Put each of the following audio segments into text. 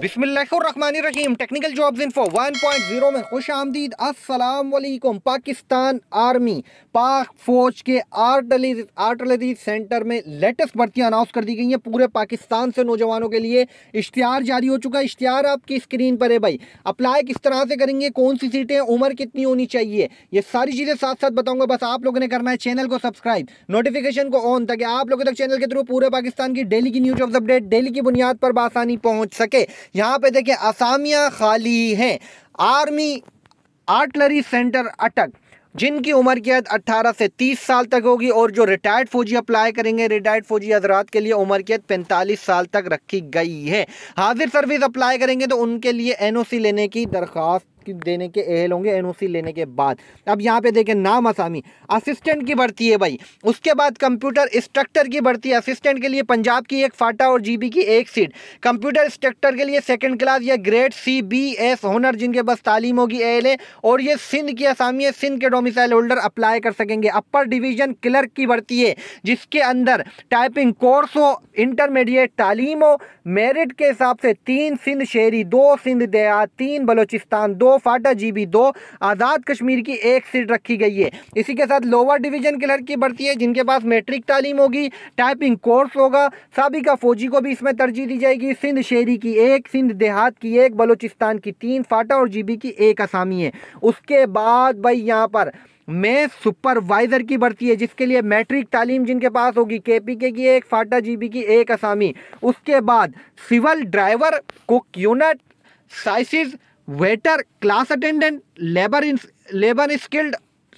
बिस्मिल्लाम technical jobs info zero में खुश आमदीद असलकुम पाकिस्तान आर्मी पाक फौज के आर्टलरी आर्टलरी सेंटर में लेटेस्ट भर्तियाँ अनाउंस कर दी गई हैं पूरे पाकिस्तान से नौजवानों के लिए इश्तिहार जारी हो चुका है इश्तिहार आपकी स्क्रीन पर है भाई अप्लाई किस तरह से करेंगे कौन सी सीटें उम्र कितनी होनी चाहिए ये सारी चीज़ें साथ साथ बताऊँगा बस आप लोगों ने करना है चैनल को सब्सक्राइब नोटिफिकेशन को ऑन ताकि आप लोगों तक चैनल के थ्रू पूरे पाकिस्तान की डेली की न्यूज अपडेट डेली की बुनियाद पर बसानी पहुँच सके यहाँ पे देखें असामियाँ खाली हैं आर्मी आर्टलरी सेंटर अटक जिनकी उम्र की हद 18 से 30 साल तक होगी और जो रिटायर्ड फौजी अप्लाई करेंगे रिटायर्ड फौजी हजरात के लिए उम्र की हद पैंतालीस साल तक रखी गई है हाजिर सर्विस अप्लाई करेंगे तो उनके लिए एनओसी लेने की दरख्वास्त देने के एहल होंगे एनओसी लेने के बाद अब यहाँ पे देखें नाम आसामी असिस्टेंट की भर्ती है भाई उसके बाद कंप्यूटर इंस्ट्रक्टर की भर्ती है असिस्टेंट के लिए पंजाब की एक फाटा और जीबी की एक सीट कंप्यूटर इंस्ट्रक्टर के लिए सेकेंड क्लास या grade C B S honours जिनके पास तालीम होगी एल और ये सिंध की आसामी है सिंध के डोमिसाइल होल्डर अप्लाई कर सकेंगे अपर डिवीजन क्लर्क की भर्ती है जिसके अंदर टाइपिंग कोर्स हो इंटरमीडिएट तालीम हो मेरिट के हिसाब से तीन सिंध शहरी दो सिंध देहात तीन बलोचिस्तान दो दो फाटा जीबी दो आज़ाद कश्मीर की एक सीट रखी गई है इसी के साथ लोअर डिवीज़न की लड़की बढ़ती है जिनके पास मेट्रिक तालीम होगी टाइपिंग कोर्स होगा सबिका फौजी को भी इसमें तरजीह दी जाएगी सिंध शहरी की एक सिंध देहात की एक बलोचिस्तान की तीन फाटा और जी की एक आसामी है उसके बाद भाई यहाँ पर मैं सुपरवाइज़र की भर्ती है जिसके लिए मैट्रिक तालीम जिनके पास होगी के पी के की एक फाटा जीबी की एक असामी उसके बाद सिविल ड्राइवर कुक यूनिट साइसिस waiter class attendant labour labour skilled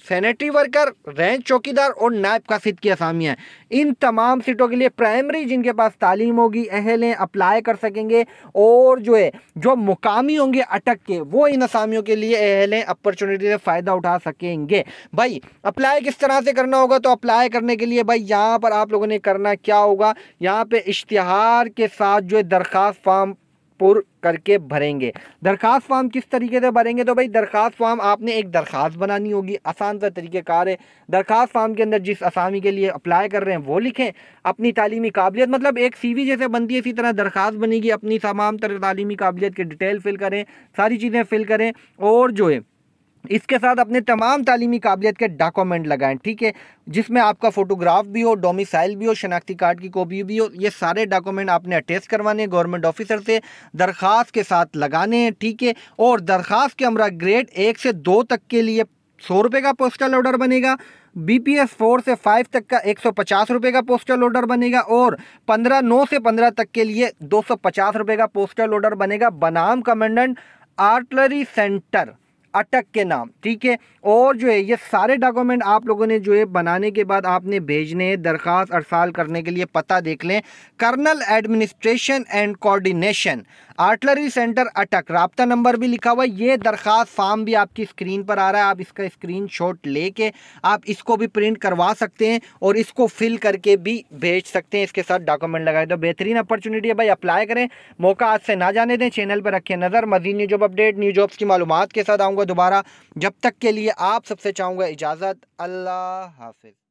sanitary worker range चौकीदार और नायब का सिद्ध की असामियाँ इन तमाम सीटों के लिए प्राइमरी जिनके पास तालीम होगी अहल हैं अप्लाई कर सकेंगे और जो है जो मुकामी होंगे अटक के वो इन असामियों के लिए अहल हैं अपॉर्चुनिटी से फ़ायदा उठा सकेंगे भाई अप्लाई किस तरह से करना होगा तो अप्लाई करने के लिए भाई यहाँ पर आप लोगों ने करना क्या होगा यहाँ पर इश्तहार के साथ जो है दरख्वास्त फॉर्म पुर करके भरेंगे दरख्वास्त फॉर्म किस तरीके से भरेंगे तो भाई दरख्वास्त फॉर्म आपने एक दरख्वास्त बनानी होगी आसान सा तरीक़ेकार है दरख्वास्त फार्म के अंदर जिस आसामी के लिए अप्लाई कर रहे हैं वो लिखें अपनी तालीमी काबिलियत मतलब एक सीवी जैसे बनती है इसी तरह दरख्वास्त बनेगी अपनी तमाम तरह तालीमी काबिलियत के डिटेल फिल करें सारी चीज़ें फिल करें और जो है इसके साथ अपने तमाम तालीमी काबिलियत के डॉक्यूमेंट लगाएं ठीक है जिसमें आपका फ़ोटोग्राफ भी हो डोमिसाइल भी हो शनाख्ती कार्ड की कॉपी भी हो ये सारे डॉक्यूमेंट आपने अटैच करवाने गवर्नमेंट ऑफिसर से दरख्वास्त के साथ लगाने हैं ठीक है और दरख्वास्त के अमरा ग्रेड एक से दो तक के लिए सौ रुपये का पोस्टल ऑर्डर बनेगा बी पी एस फोर से फाइव तक का एक सौ पचास रुपये का पोस्टल ऑर्डर बनेगा और पंद्रह नौ से पंद्रह तक के लिए दो सौ पचास रुपये का पोस्टल ऑर्डर बनेगा बनाम कमांडेंट आर्टलरी सेंटर अटक के नाम ठीक है और जो है ये सारे डॉक्यूमेंट आप लोगों ने जो है बनाने के बाद आपने भेजने हैं दरख्वास्त अरसाल करने के लिए पता देख लें colonel administration and coordination artillery centre Attock रबता नंबर भी लिखा हुआ है ये दरख्वास्त फार्म भी आपकी स्क्रीन पर आ रहा है आप इसका स्क्रीन शॉट लेके आप इसको भी प्रिंट करवा सकते हैं और इसको फिल करके भी भेज सकते हैं इसके साथ डॉक्यूमेंट लगाए तो बेहतरीन अपॉर्चुनिटी है भाई अप्लाई करें मौका आज से ना जाने दें चैनल पर रखें नज़र मजीद new job update new jobs की मालूम के साथ आऊँगा आऊँगा दोबारा जब तक के लिए आप सबसे चाहूँगा इजाज़त अल्लाह हाफिज़